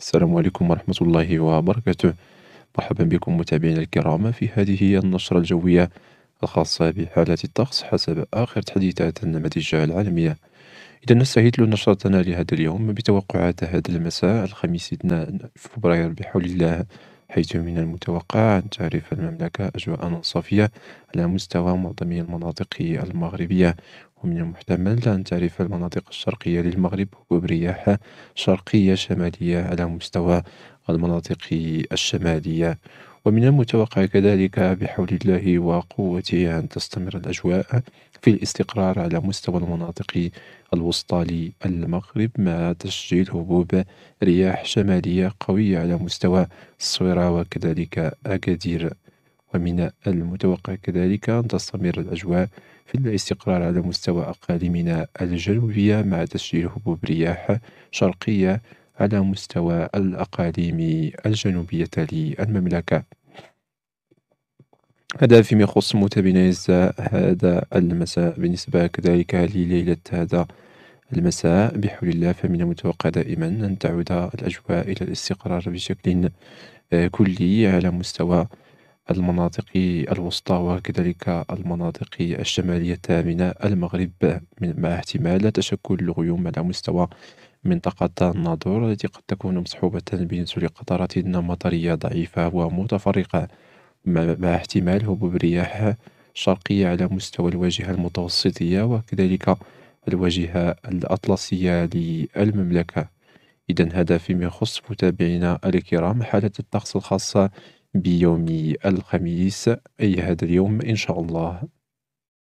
السلام عليكم ورحمة الله وبركاته مرحبا بكم متابعينا الكرام في هذه النشرة الجوية الخاصة بحالة الطقس حسب آخر تحديثات النماذج العالمية إذا نستعيد نشرتنا لهذا اليوم بتوقعات هذا المساء الخميس 2 فبراير بحول الله حيث من المتوقع أن تعرف المملكة أجواء صافية على مستوى معظم المناطق المغربية ومن المحتمل أن تعرف المناطق الشرقية للمغرب برياح شرقية شمالية على مستوى المناطق الشمالية ومن المتوقع كذلك بحول الله وقوته أن تستمر الأجواء في الاستقرار على مستوى المناطق الوسطى للمغرب مع تسجيل هبوب رياح شمالية قوية على مستوى الصويرة وكذلك أكادير ومن المتوقع كذلك أن تستمر الأجواء في الاستقرار على مستوى أقاليمنا الجنوبية مع تسجيل هبوب رياح شرقية على مستوى الأقاليم الجنوبية للمملكة هذا فيما يخص متابعينا الأعزاء هذا المساء بالنسبة كذلك لليلة هذا المساء بحول الله فمن المتوقع دائما أن تعود الأجواء إلى الاستقرار بشكل كلي على مستوى المناطق الوسطى وكذلك المناطق الشمالية الثامنة المغرب مع احتمال تشكل الغيوم على مستوى منطقة الناظور التي قد تكون مصحوبة بنزول قطرات مطرية ضعيفة ومتفرقة مع احتمال هبوب رياح شرقية على مستوى الواجهة المتوسطية وكذلك الواجهة الأطلسية للمملكة إذا هذا فيما يخص متابعينا الكرام حالة الطقس الخاصة بيوم الخميس أي هذا اليوم إن شاء الله